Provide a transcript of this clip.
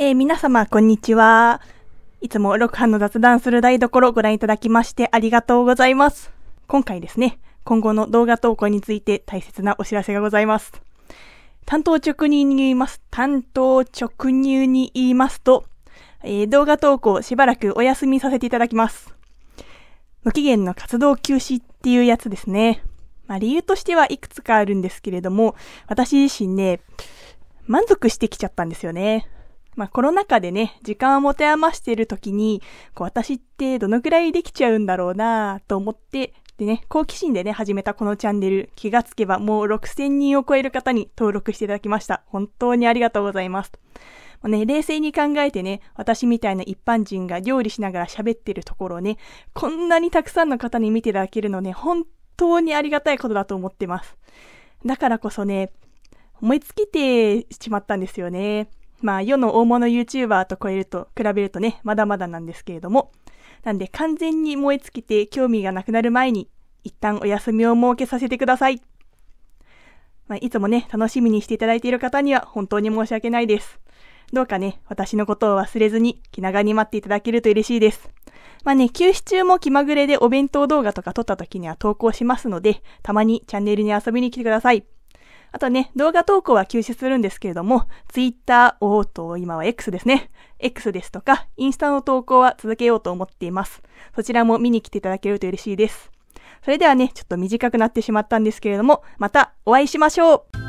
えー、皆様、こんにちは。いつも6班の雑談する台所をご覧いただきましてありがとうございます。今回ですね、今後の動画投稿について大切なお知らせがございます。担当直入に言います。担当直入に言いますと、えー、動画投稿しばらくお休みさせていただきます。無期限の活動休止っていうやつですね。まあ理由としてはいくつかあるんですけれども、私自身ね、満足してきちゃったんですよね。まあコロナ禍でね、時間を持て余している時に、こう私ってどのくらいできちゃうんだろうなと思って、でね、好奇心でね、始めたこのチャンネル、気がつけばもう6000人を超える方に登録していただきました。本当にありがとうございます。まあ、ね、冷静に考えてね、私みたいな一般人が料理しながら喋ってるところをね、こんなにたくさんの方に見ていただけるのね、本当にありがたいことだと思ってます。だからこそね、思いつきてしまったんですよね。まあ世の大物 YouTuber と超えると、比べるとね、まだまだなんですけれども、なんで完全に燃え尽きて興味がなくなる前に、一旦お休みを設けさせてください。まあ、いつもね、楽しみにしていただいている方には本当に申し訳ないです。どうかね、私のことを忘れずに気長に待っていただけると嬉しいです。まあね、休止中も気まぐれでお弁当動画とか撮った時には投稿しますので、たまにチャンネルに遊びに来てください。あとね、動画投稿は休止するんですけれども、Twitter、おーと、今は X ですね。X ですとか、インスタの投稿は続けようと思っています。そちらも見に来ていただけると嬉しいです。それではね、ちょっと短くなってしまったんですけれども、またお会いしましょう